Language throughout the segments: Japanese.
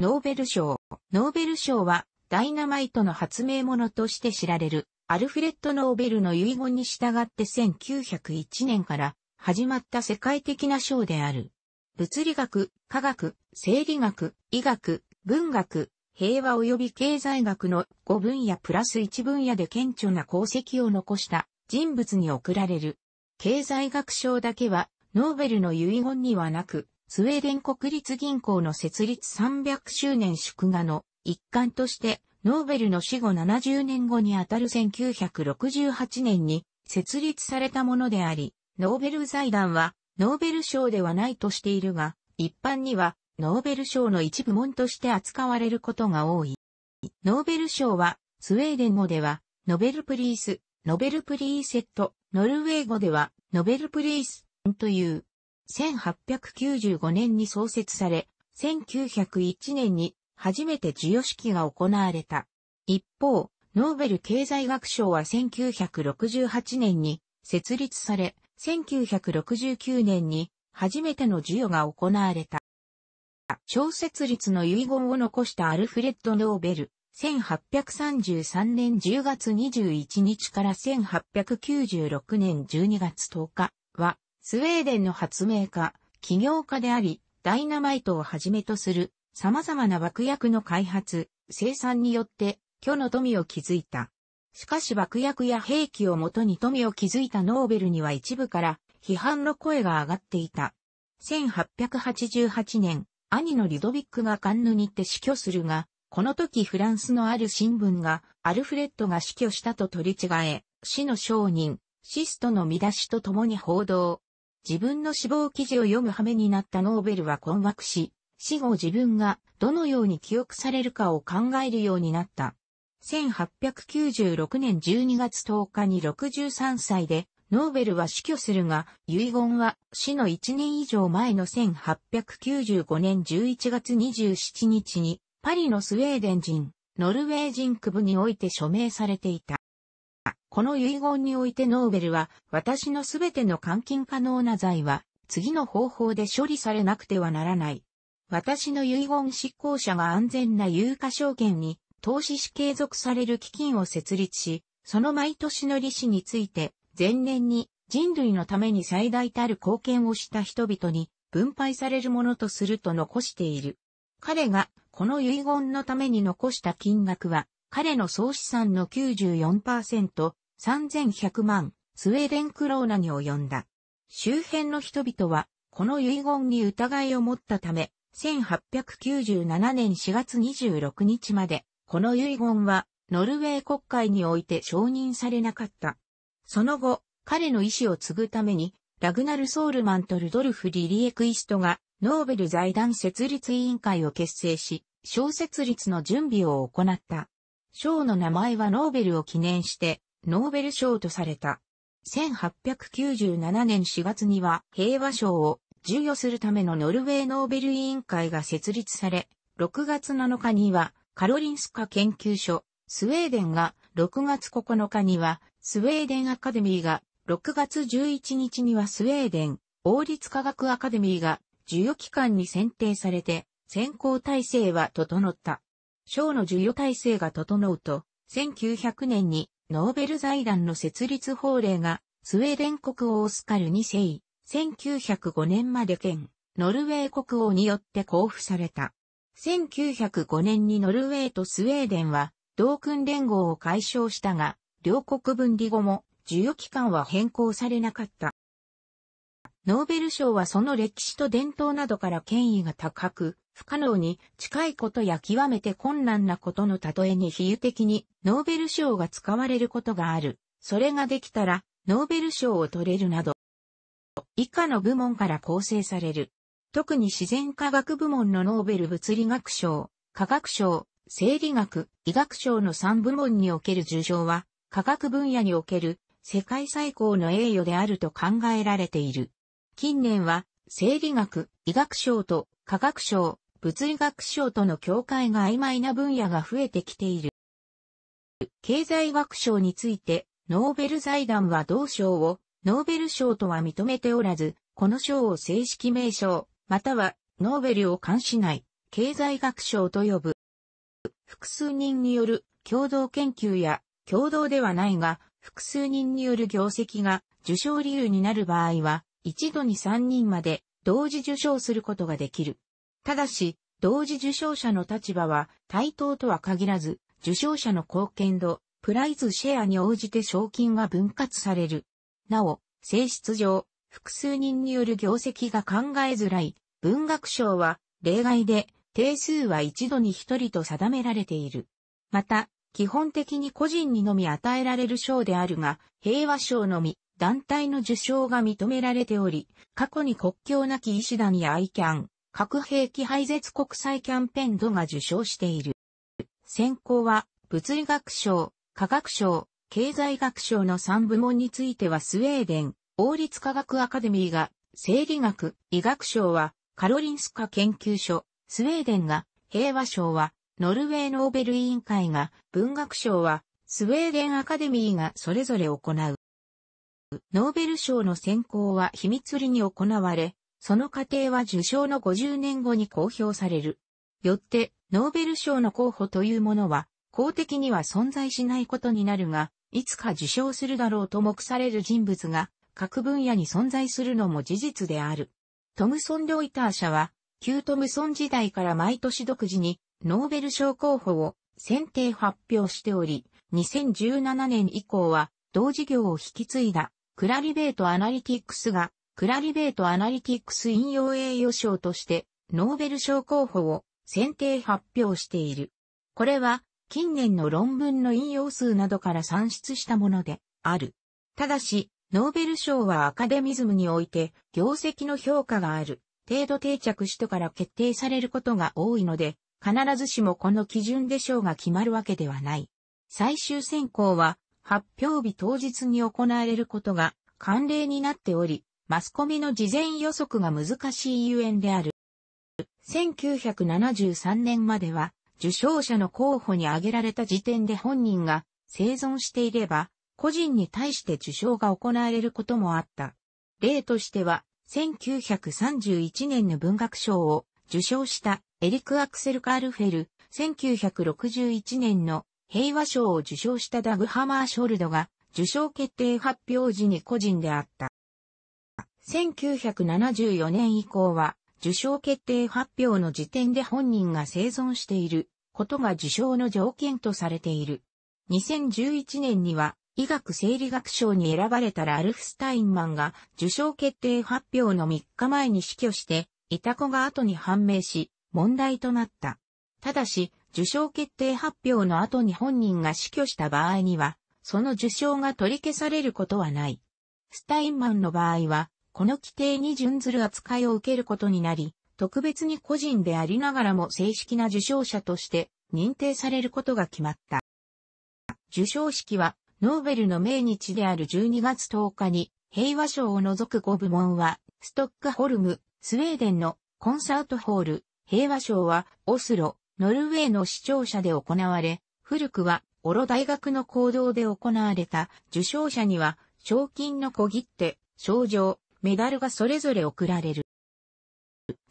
ノーベル賞。ノーベル賞は、ダイナマイトの発明者として知られる、アルフレッド・ノーベルの遺言に従って1901年から始まった世界的な賞である。物理学、科学、生理学、医学、文学、平和及び経済学の5分野プラス1分野で顕著な功績を残した人物に贈られる。経済学賞だけはノーベルの遺言にはなく、スウェーデン国立銀行の設立300周年祝賀の一環として、ノーベルの死後70年後にあたる1968年に設立されたものであり、ノーベル財団はノーベル賞ではないとしているが、一般にはノーベル賞の一部門として扱われることが多い。ノーベル賞はスウェーデン語ではノベルプリース、ノベルプリーセット、ノルウェー語ではノベルプリースという1895年に創設され、1901年に初めて授与式が行われた。一方、ノーベル経済学賞は1968年に設立され、1969年に初めての授与が行われた。小説率の遺言を残したアルフレッド・ノーベル、1833年10月21日から1896年12月10日は、スウェーデンの発明家、起業家であり、ダイナマイトをはじめとする様々な爆薬の開発、生産によって虚の富を築いた。しかし爆薬や兵器をもとに富を築いたノーベルには一部から批判の声が上がっていた。1888年、兄のリドビックがカンヌにって死去するが、この時フランスのある新聞がアルフレッドが死去したと取り違え、死の商人、シストの見出しと共に報道。自分の死亡記事を読む羽目になったノーベルは困惑し、死後自分がどのように記憶されるかを考えるようになった。1896年12月10日に63歳で、ノーベルは死去するが、遺言は死の1年以上前の1895年11月27日に、パリのスウェーデン人、ノルウェー人区部において署名されていた。この遺言においてノーベルは、私のすべての監禁可能な罪は、次の方法で処理されなくてはならない。私の遺言執行者が安全な有価証券に、投資し継続される基金を設立し、その毎年の利子について、前年に人類のために最大たる貢献をした人々に分配されるものとすると残している。彼がこの遺言のために残した金額は、彼の総資産の94%、3100万スウェーデンクローナに及んだ。周辺の人々は、この遺言に疑いを持ったため、1897年4月26日まで、この遺言は、ノルウェー国会において承認されなかった。その後、彼の意思を継ぐために、ラグナル・ソールマンとルドルフ・リリエクイストが、ノーベル財団設立委員会を結成し、小設立の準備を行った。賞の名前はノーベルを記念して、ノーベル賞とされた。1897年4月には平和賞を授与するためのノルウェーノーベル委員会が設立され、6月7日にはカロリンスカ研究所、スウェーデンが6月9日にはスウェーデンアカデミーが6月11日にはスウェーデン王立科学アカデミーが授与機関に選定されて選考体制は整った。賞の授与体制が整うと、1900年にノーベル財団の設立法令が、スウェーデン国王オスカル2世、1905年まで兼、ノルウェー国王によって交付された。1905年にノルウェーとスウェーデンは、同訓連合を解消したが、両国分離後も、授与期間は変更されなかった。ノーベル賞はその歴史と伝統などから権威が高く、不可能に近いことや極めて困難なことの例えに比喩的にノーベル賞が使われることがある。それができたらノーベル賞を取れるなど、以下の部門から構成される。特に自然科学部門のノーベル物理学賞、科学賞、生理学、医学賞の3部門における受賞は、科学分野における世界最高の栄誉であると考えられている。近年は、生理学、医学賞と科学賞、物理学賞との境界が曖昧な分野が増えてきている。経済学賞について、ノーベル財団は同賞を、ノーベル賞とは認めておらず、この賞を正式名称、または、ノーベルを冠しない、経済学賞と呼ぶ。複数人による共同研究や、共同ではないが、複数人による業績が受賞理由になる場合は、一度に3人まで同時受賞することができる。ただし、同時受賞者の立場は対等とは限らず、受賞者の貢献度、プライズシェアに応じて賞金は分割される。なお、性質上、複数人による業績が考えづらい、文学賞は例外で、定数は一度に一人と定められている。また、基本的に個人にのみ与えられる賞であるが、平和賞のみ、団体の受賞が認められており、過去に国境なき医師団や ICAN、核兵器廃絶国際キャンペーン度が受賞している。選考は、物理学賞、科学賞、経済学賞の3部門についてはスウェーデン、王立科学アカデミーが、生理学、医学賞は、カロリンスカ研究所、スウェーデンが、平和賞は、ノルウェーノーベル委員会が、文学賞は、スウェーデンアカデミーがそれぞれ行う。ノーベル賞の選考は秘密裏に行われ、その過程は受賞の50年後に公表される。よって、ノーベル賞の候補というものは、公的には存在しないことになるが、いつか受賞するだろうと目される人物が、各分野に存在するのも事実である。トムソン・ロイター社は、旧トムソン時代から毎年独自に、ノーベル賞候補を選定発表しており、2017年以降は、同事業を引き継いだクラリベートアナリティクスが、クラリベートアナリティクス引用栄誉賞として、ノーベル賞候補を選定発表している。これは、近年の論文の引用数などから算出したものである。ただし、ノーベル賞はアカデミズムにおいて、業績の評価がある、程度定着しとから決定されることが多いので、必ずしもこの基準で賞が決まるわけではない。最終選考は、発表日当日に行われることが慣例になっており、マスコミの事前予測が難しいゆえんである。1973年までは、受賞者の候補に挙げられた時点で本人が生存していれば、個人に対して受賞が行われることもあった。例としては、1931年の文学賞を受賞したエリク・アクセル・カールフェル、1961年の平和賞を受賞したダグ・ハマーショルドが、受賞決定発表時に個人であった。1974年以降は、受賞決定発表の時点で本人が生存していることが受賞の条件とされている。2011年には、医学生理学賞に選ばれたラルフ・スタインマンが受賞決定発表の3日前に死去して、いた子が後に判明し、問題となった。ただし、受賞決定発表の後に本人が死去した場合には、その受賞が取り消されることはない。スタインマンの場合は、この規定に準ずる扱いを受けることになり、特別に個人でありながらも正式な受賞者として認定されることが決まった。受賞式は、ノーベルの命日である12月10日に、平和賞を除く5部門は、ストックホルム、スウェーデンのコンサートホール、平和賞は、オスロ、ノルウェーの視聴者で行われ、古くは、オロ大学の行動で行われた受賞者には、賞金の小切手、賞状、メダルがそれぞれ贈られる。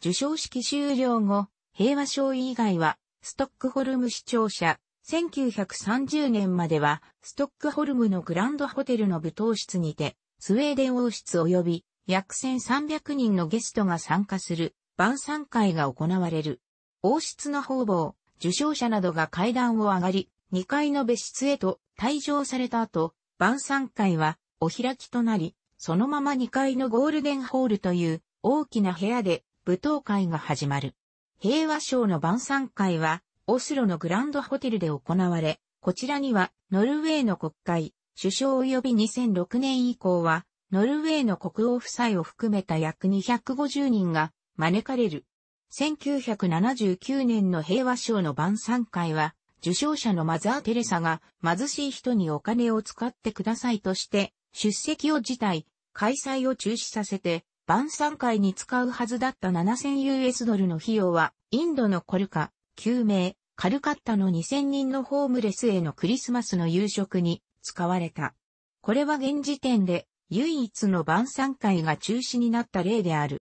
受賞式終了後、平和賞以外は、ストックホルム視聴者、1930年までは、ストックホルムのグランドホテルの舞踏室にて、スウェーデン王室及び、約1300人のゲストが参加する、晩餐会が行われる。王室の方々、受賞者などが階段を上がり、2階の別室へと退場された後、晩餐会はお開きとなり、そのまま2階のゴールデンホールという大きな部屋で舞踏会が始まる。平和賞の晩餐会は、オスロのグランドホテルで行われ、こちらにはノルウェーの国会、首相及び2006年以降は、ノルウェーの国王夫妻を含めた約250人が招かれる。1979年の平和賞の晩餐会は、受賞者のマザー・テレサが貧しい人にお金を使ってくださいとして、出席を辞退、開催を中止させて、晩餐会に使うはずだった 7000US ドルの費用は、インドのコルカ、救命、カルカッタの2000人のホームレスへのクリスマスの夕食に使われた。これは現時点で唯一の晩餐会が中止になった例である。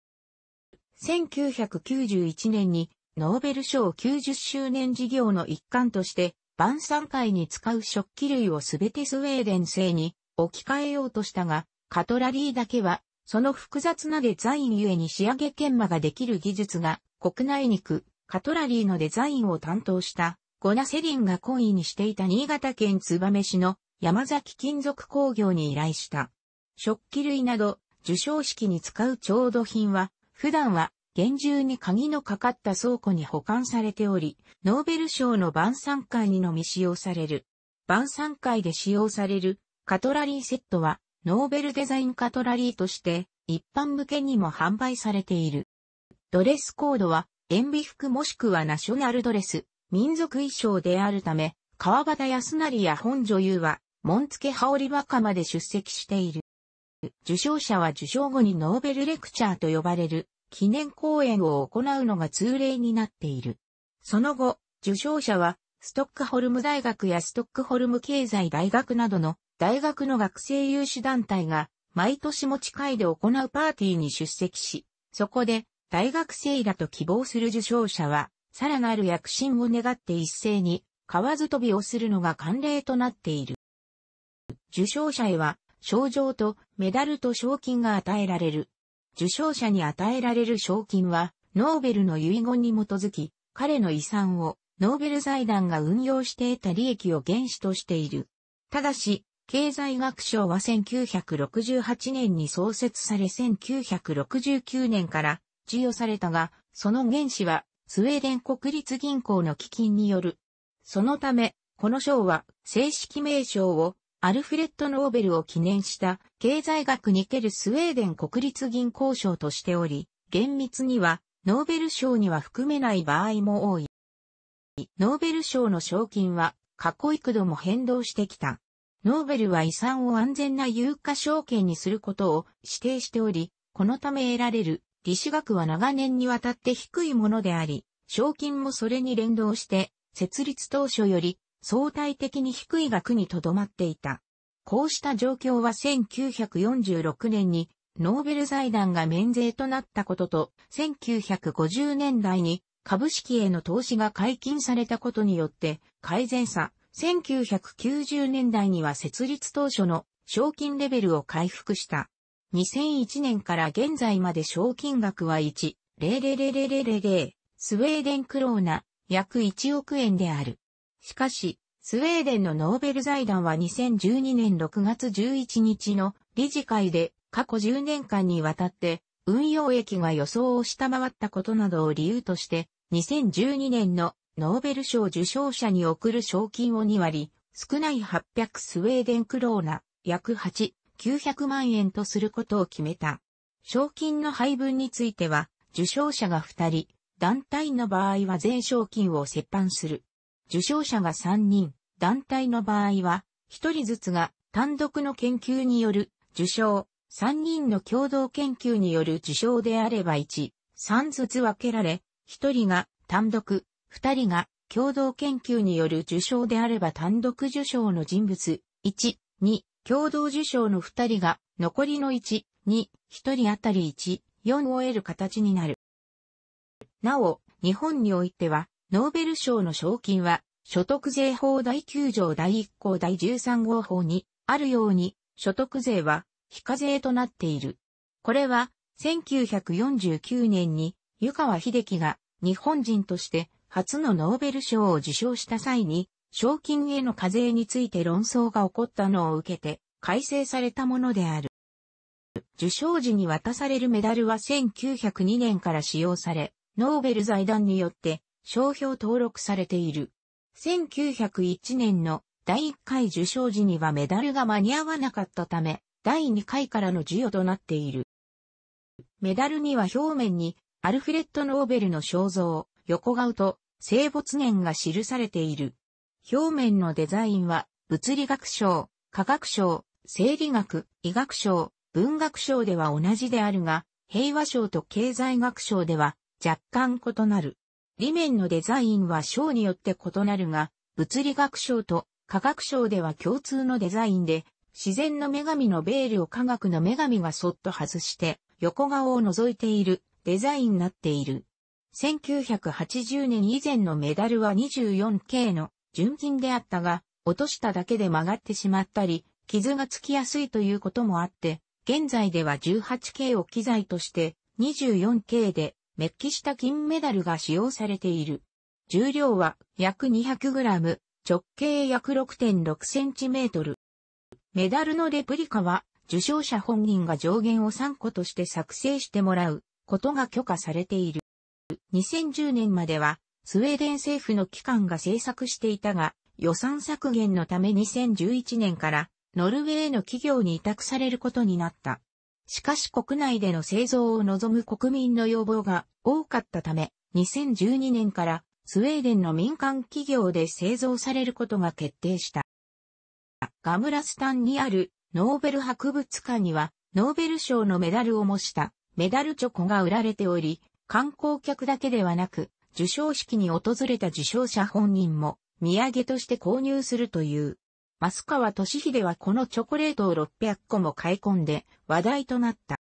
1991年にノーベル賞90周年事業の一環として晩餐会に使う食器類をすべてスウェーデン製に置き換えようとしたが、カトラリーだけはその複雑なデザインゆえに仕上げ研磨ができる技術が国内肉、カトラリーのデザインを担当したゴナセリンが懇意にしていた新潟県燕市の山崎金属工業に依頼した。食器類など受賞式に使う調度品は普段は厳重に鍵のかかった倉庫に保管されており、ノーベル賞の晩餐会にのみ使用される。晩餐会で使用されるカトラリーセットはノーベルデザインカトラリーとして一般向けにも販売されている。ドレスコードは塩ビ服もしくはナショナルドレス、民族衣装であるため、川端康成や本女優は、門付羽織まで出席している。受賞者は受賞後にノーベルレクチャーと呼ばれる記念講演を行うのが通例になっている。その後、受賞者はストックホルム大学やストックホルム経済大学などの大学の学生有志団体が毎年持ち会で行うパーティーに出席し、そこで大学生らと希望する受賞者はさらなる躍進を願って一斉に川津飛びをするのが慣例となっている。受賞者へは賞状とメダルと賞金が与えられる。受賞者に与えられる賞金は、ノーベルの遺言に基づき、彼の遺産を、ノーベル財団が運用して得た利益を原資としている。ただし、経済学賞は1968年に創設され1969年から授与されたが、その原資はスウェーデン国立銀行の基金による。そのため、この賞は正式名称をアルフレッド・ノーベルを記念した経済学にけるスウェーデン国立銀行賞としており、厳密にはノーベル賞には含めない場合も多い。ノーベル賞の賞金は過去幾度も変動してきた。ノーベルは遺産を安全な有価証券にすることを指定しており、このため得られる利子額は長年にわたって低いものであり、賞金もそれに連動して、設立当初より相対的に低い額にとどまっていた。こうした状況は1946年にノーベル財団が免税となったことと、1950年代に株式への投資が解禁されたことによって改善さ、1990年代には設立当初の賞金レベルを回復した。2001年から現在まで賞金額は1、0000000、スウェーデンクローナ、約1億円である。しかし、スウェーデンのノーベル財団は2012年6月11日の理事会で過去10年間にわたって運用益が予想を下回ったことなどを理由として2012年のノーベル賞受賞者に贈る賞金を2割少ない800スウェーデンクローナ約8、900万円とすることを決めた。賞金の配分については受賞者が2人、団体の場合は全賞金を折半する。受賞者が3人、団体の場合は、1人ずつが単独の研究による受賞、3人の共同研究による受賞であれば1、3ずつ分けられ、1人が単独、2人が共同研究による受賞であれば単独受賞の人物、1、2、共同受賞の2人が残りの1、2、1人あたり1、4を得る形になる。なお、日本においては、ノーベル賞の賞金は、所得税法第9条第1項第13号法に、あるように、所得税は、非課税となっている。これは、1949年に、湯川秀樹が、日本人として、初のノーベル賞を受賞した際に、賞金への課税について論争が起こったのを受けて、改正されたものである。受賞時に渡されるメダルは1902年から使用され、ノーベル財団によって商標登録されている。1901年の第1回受賞時にはメダルが間に合わなかったため、第2回からの授与となっている。メダルには表面にアルフレッド・ノーベルの肖像、横顔と生没年が記されている。表面のデザインは物理学賞、科学賞、生理学、医学賞、文学賞では同じであるが、平和賞と経済学賞では若干異なる。理面のデザインは章によって異なるが、物理学賞と科学賞では共通のデザインで、自然の女神のベールを科学の女神がそっと外して、横顔を覗いているデザインになっている。1980年以前のメダルは 24K の純金であったが、落としただけで曲がってしまったり、傷がつきやすいということもあって、現在では 18K を機材として 24K でメッキした金メダルが使用されている。重量は約 200g、直径約 6.6cm。メダルのレプリカは受賞者本人が上限を3個として作成してもらうことが許可されている。2010年まではスウェーデン政府の機関が制作していたが予算削減のため2011年からノルウェーの企業に委託されることになった。しかし国内での製造を望む国民の要望が多かったため、2012年からスウェーデンの民間企業で製造されることが決定した。ガムラスタンにあるノーベル博物館にはノーベル賞のメダルを模したメダルチョコが売られており、観光客だけではなく、受賞式に訪れた受賞者本人も土産として購入するという。増川俊秀はこのチョコレートを600個も買い込んで話題となった。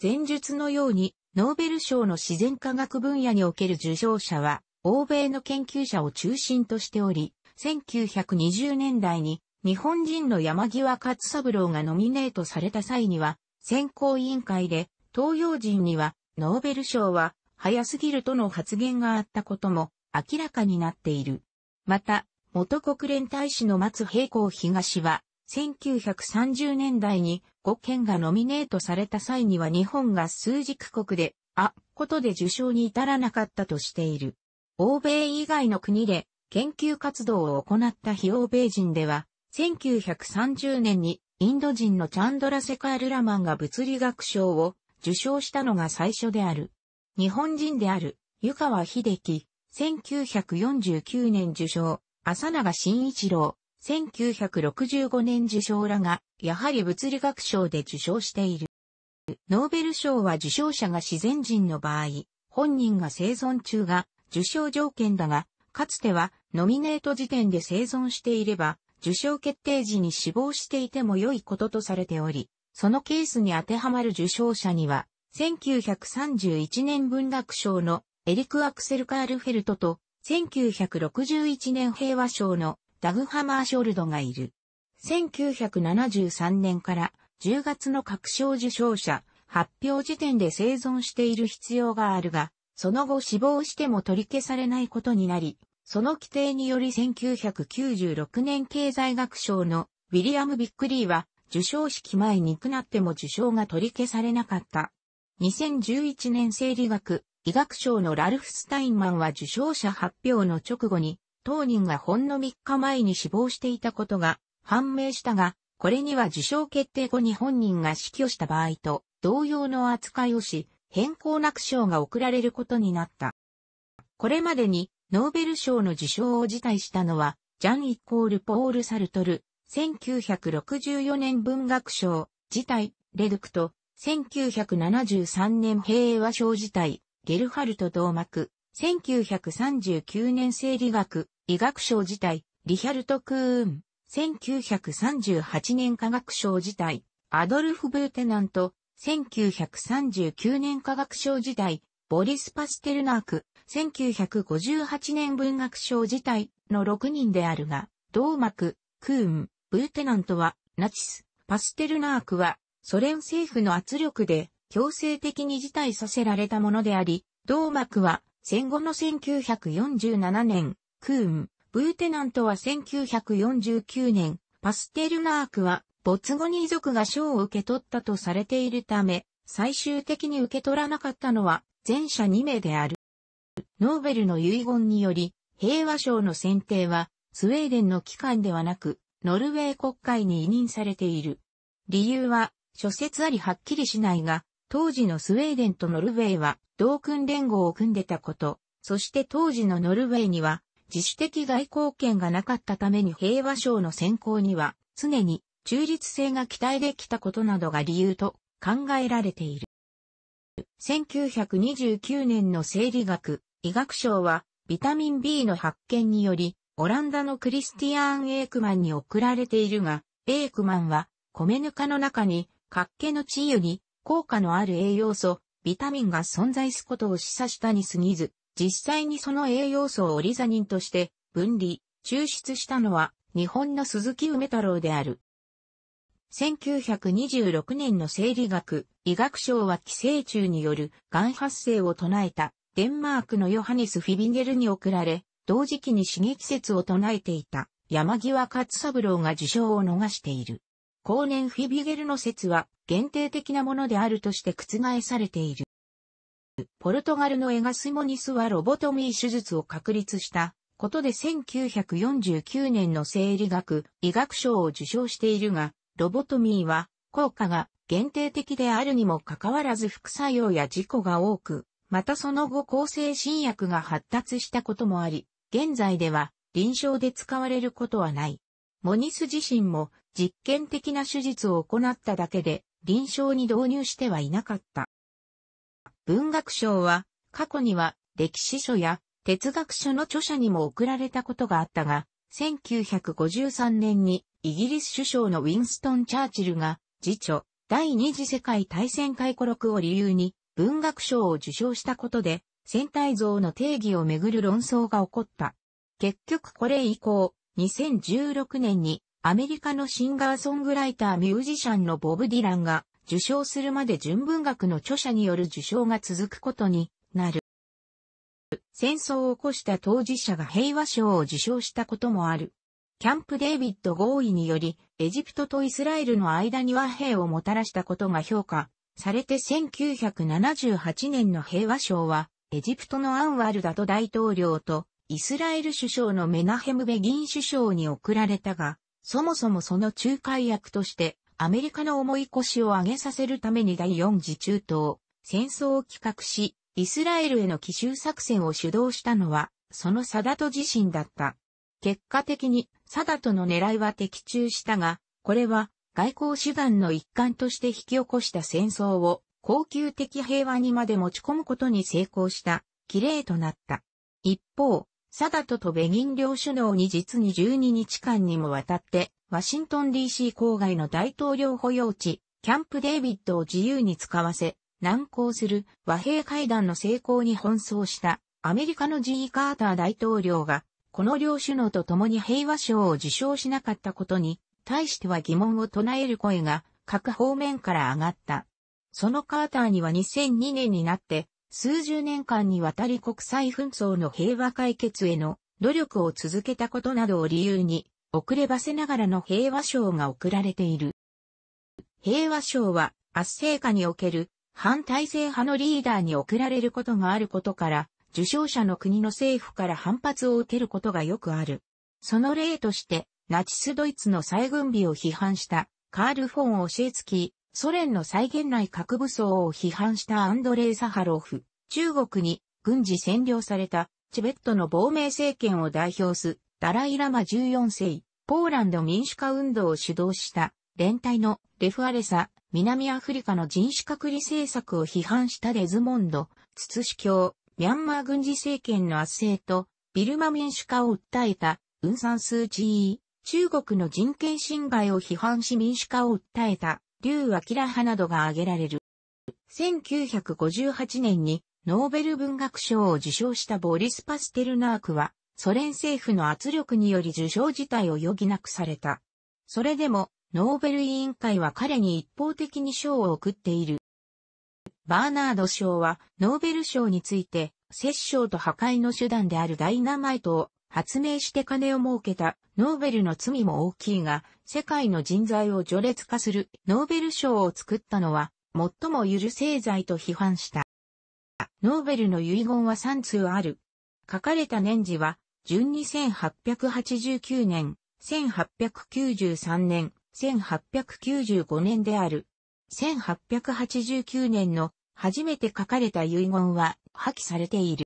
前述のように、ノーベル賞の自然科学分野における受賞者は、欧米の研究者を中心としており、1920年代に日本人の山際勝三郎がノミネートされた際には、選考委員会で東洋人にはノーベル賞は早すぎるとの発言があったことも明らかになっている。また、元国連大使の松平光東は、1930年代に5県がノミネートされた際には日本が数軸国で、あ、ことで受賞に至らなかったとしている。欧米以外の国で研究活動を行った非欧米人では、1930年にインド人のチャンドラセカールラマンが物理学賞を受賞したのが最初である。日本人である、湯川秀樹、1949年受賞、浅永慎一郎、1965年受賞らが、やはり物理学賞で受賞している。ノーベル賞は受賞者が自然人の場合、本人が生存中が受賞条件だが、かつてはノミネート時点で生存していれば、受賞決定時に死亡していても良いこととされており、そのケースに当てはまる受賞者には、1931年文学賞のエリク・アクセル・カールフェルトと1961年平和賞のダグハマーショルドがいる。1973年から10月の各賞受賞者発表時点で生存している必要があるが、その後死亡しても取り消されないことになり、その規定により1996年経済学賞のウィリアム・ビックリーは受賞式前に行くなっても受賞が取り消されなかった。2011年生理学医学賞のラルフ・スタインマンは受賞者発表の直後に、当人がほんの3日前に死亡していたことが判明したが、これには受賞決定後に本人が死去した場合と同様の扱いをし、変更なく賞が贈られることになった。これまでにノーベル賞の受賞を辞退したのは、ジャン・イコール・ポール・サルトル、1964年文学賞、辞退、レドクト、1973年平和賞辞退、ゲルハルト同幕、1939年生理学、医学賞自体、リヒャルト・クーン、1938年科学賞自体、アドルフ・ブーテナント、1939年科学賞自体、ボリス・パステルナーク、1958年文学賞自体の6人であるが、同幕、クーン、ブーテナントは、ナチス、パステルナークは、ソ連政府の圧力で、強制的に辞退させられたものであり、同幕は戦後の1947年、クーン、ブーテナントは1949年、パステルナークは没後に遺族が賞を受け取ったとされているため、最終的に受け取らなかったのは前者2名である。ノーベルの遺言により、平和賞の選定はスウェーデンの機関ではなく、ノルウェー国会に委任されている。理由は、諸説ありはっきりしないが、当時のスウェーデンとノルウェーは同訓連合を組んでたこと、そして当時のノルウェーには自主的外交権がなかったために平和賞の選考には常に中立性が期待できたことなどが理由と考えられている。1929年の生理学、医学賞はビタミン B の発見によりオランダのクリスティアーン・エークマンに贈られているが、エークマンは米ぬかの中に、かっけの治癒に効果のある栄養素、ビタミンが存在すことを示唆したに過ぎず、実際にその栄養素をオリザニンとして分離、抽出したのは日本の鈴木梅太郎である。1926年の生理学、医学賞は寄生虫による癌発生を唱えたデンマークのヨハネス・フィビゲルに贈られ、同時期に刺激説を唱えていた山際勝三郎が受賞を逃している。後年フィビゲルの説は限定的なものであるとして覆されている。ポルトガルのエガスモニスはロボトミー手術を確立したことで1949年の生理学医学賞を受賞しているが、ロボトミーは効果が限定的であるにもかかわらず副作用や事故が多く、またその後抗生新薬が発達したこともあり、現在では臨床で使われることはない。モニス自身も実験的な手術を行っただけで、臨床に導入してはいなかった。文学賞は、過去には歴史書や哲学書の著者にも贈られたことがあったが、1953年にイギリス首相のウィンストン・チャーチルが、辞著、第二次世界大戦回顧録を理由に文学賞を受賞したことで、戦隊像の定義をめぐる論争が起こった。結局これ以降、2016年にアメリカのシンガーソングライターミュージシャンのボブ・ディランが受賞するまで純文学の著者による受賞が続くことになる。戦争を起こした当事者が平和賞を受賞したこともある。キャンプ・デービッド合意により、エジプトとイスラエルの間に和平をもたらしたことが評価されて1978年の平和賞は、エジプトのアンワルダト大統領とイスラエル首相のメナヘム・ベギン首相に贈られたが、そもそもその仲介役として、アメリカの重い腰を上げさせるために第四次中東、戦争を企画し、イスラエルへの奇襲作戦を主導したのは、そのサダト自身だった。結果的に、サダトの狙いは的中したが、これは、外交手段の一環として引き起こした戦争を、恒久的平和にまで持ち込むことに成功した、綺麗となった。一方、サダトとベニン両首脳に実に12日間にもわたって、ワシントン DC 郊外の大統領保養地、キャンプデービッドを自由に使わせ、難航する和平会談の成功に奔走したアメリカのジー・カーター大統領が、この両首脳と共に平和賞を受賞しなかったことに、対しては疑問を唱える声が各方面から上がった。そのカーターには2002年になって数十年間にわたり国際紛争の平和解決への努力を続けたことなどを理由に、遅ればせながらの平和賞が贈られている。平和賞は、圧政下における反体制派のリーダーに贈られることがあることから、受賞者の国の政府から反発を受けることがよくある。その例として、ナチスドイツの再軍備を批判した、カール・フォン・オシェツキソ連の再現内核武装を批判したアンドレイ・サハロフ、中国に軍事占領されたチベットの亡命政権を代表すダライ・ラマ14世、ポーランド民主化運動を主導した連帯のレフアレサ、南アフリカの人種隔離政策を批判したレズモンド、ツツシ教、ミャンマー軍事政権の圧政とビルマ民主化を訴えたウンサンスーチー、中国の人権侵害を批判し民主化を訴えた竜明派などが挙げられる。1958年にノーベル文学賞を受賞したボリス・パステルナークは、ソ連政府の圧力により受賞自体を余儀なくされた。それでも、ノーベル委員会は彼に一方的に賞を送っている。バーナード賞は、ノーベル賞について、殺傷と破壊の手段であるダイナマイトを発明して金を儲けたノーベルの罪も大きいが、世界の人材を序列化するノーベル賞を作ったのは、最も許せい罪と批判した。ノーベルの遺言は3通ある。書かれた年次は、順に1889年、1893年、1895年である。1889年の初めて書かれた遺言は破棄されている。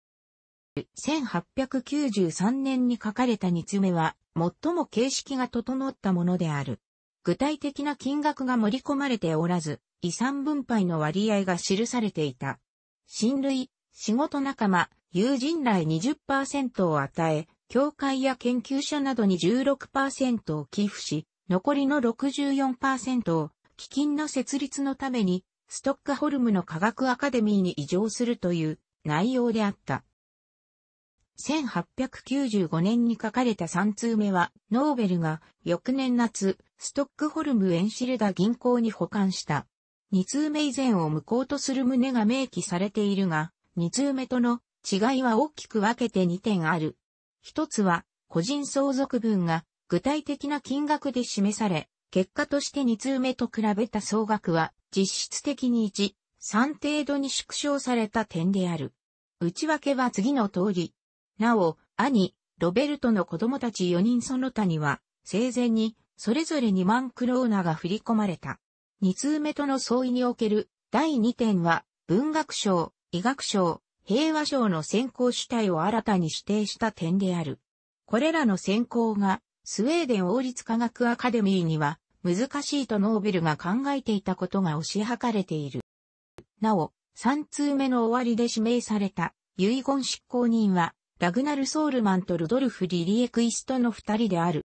1893年に書かれた2つ目は、最も形式が整ったものである。具体的な金額が盛り込まれておらず、遺産分配の割合が記されていた。親類、仕事仲間、友人来20%を与え、教会や研究者などに16%を寄付し、残りの64%を基金の設立のために、ストックホルムの科学アカデミーに移譲するという内容であった。1895年に書かれた3通目は、ノーベルが翌年夏、ストックホルムエンシルダ銀行に保管した。2通目以前を無効とする旨が明記されているが、2通目との違いは大きく分けて2点ある。1つは、個人相続分が具体的な金額で示され、結果として2通目と比べた総額は実質的に1、3程度に縮小された点である。内訳は次の通り、なお、兄、ロベルトの子供たち4人その他には、生前に、それぞれ2万クローナが振り込まれた。2通目との相違における第2点は、文学賞、医学賞、平和賞の選考主体を新たに指定した点である。これらの選考が、スウェーデン王立科学アカデミーには、難しいとノーベルが考えていたことが推し量れている。なお、3通目の終わりで指名された遺言執行人は、ラグナル・ソールマンとルドルフ・リリエクイストの二人である。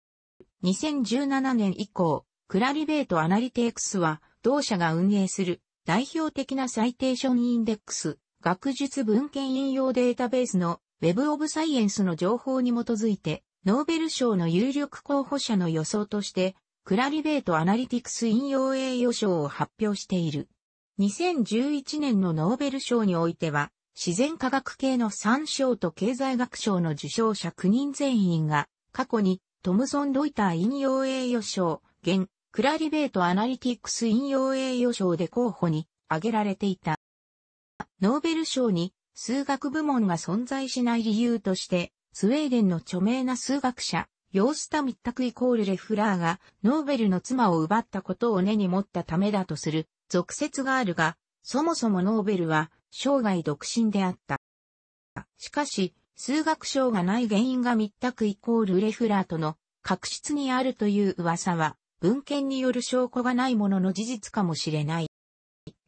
2017年以降、クラリベート・アナリティクスは、同社が運営する代表的なサイテーションインデックス、学術文献引用データベースの Web of Science の情報に基づいて、ノーベル賞の有力候補者の予想として、クラリベート・アナリティクス引用栄誉賞を発表している。2011年のノーベル賞においては、自然科学系の3賞と経済学賞の受賞者9人全員が、過去にトムソン・ロイター引用栄誉賞、現、クラリベート・アナリティクス引用栄誉賞で候補に挙げられていた。ノーベル賞に数学部門が存在しない理由として、スウェーデンの著名な数学者、ヨースタ・ミッタクイコール・レフラーが、ノーベルの妻を奪ったことを根に持ったためだとする、俗説があるが、そもそもノーベルは、生涯独身であった。しかし、数学賞がない原因が密託イコールレフラーとの確執にあるという噂は、文献による証拠がないものの事実かもしれない。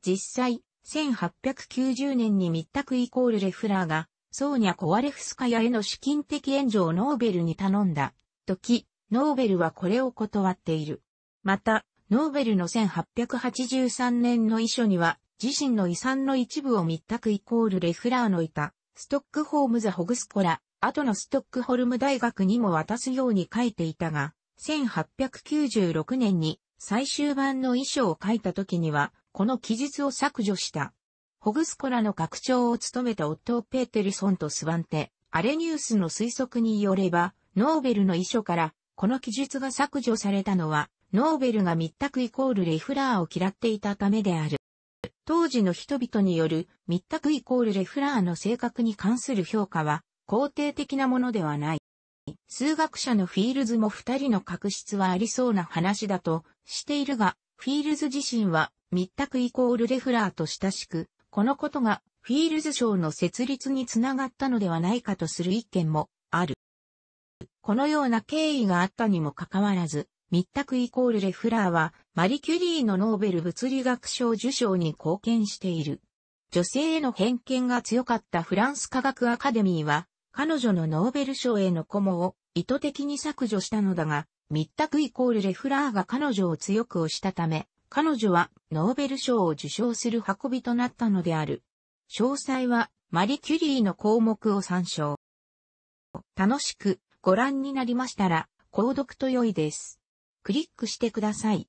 実際、1890年に密託イコールレフラーが、ソーニャ・コワレフスカヤへの資金的援助をノーベルに頼んだ時、ノーベルはこれを断っている。また、ノーベルの1883年の遺書には、自身の遺産の一部を密託イコールレフラーのいた、ストックホームザ・ホグスコラ、後のストックホルム大学にも渡すように書いていたが、1896年に最終版の遺書を書いた時には、この記述を削除した。ホグスコラの拡張を務めたオットー・ペーテルソンとスワンテ、アレニウスの推測によれば、ノーベルの遺書から、この記述が削除されたのは、ノーベルが密託イコールレフラーを嫌っていたためである。当時の人々による密託イコールレフラーの性格に関する評価は肯定的なものではない。数学者のフィールズも二人の確執はありそうな話だとしているが、フィールズ自身は密託イコールレフラーと親しく、このことがフィールズ賞の設立につながったのではないかとする一見もある。このような経緯があったにもかかわらず、密託イコールレフラーは、マリキュリーのノーベル物理学賞受賞に貢献している。女性への偏見が強かったフランス科学アカデミーは、彼女のノーベル賞へのコモを意図的に削除したのだが、密託イコールレフラーが彼女を強く押したため、彼女はノーベル賞を受賞する運びとなったのである。詳細はマリキュリーの項目を参照。楽しくご覧になりましたら、購読と良いです。クリックしてください。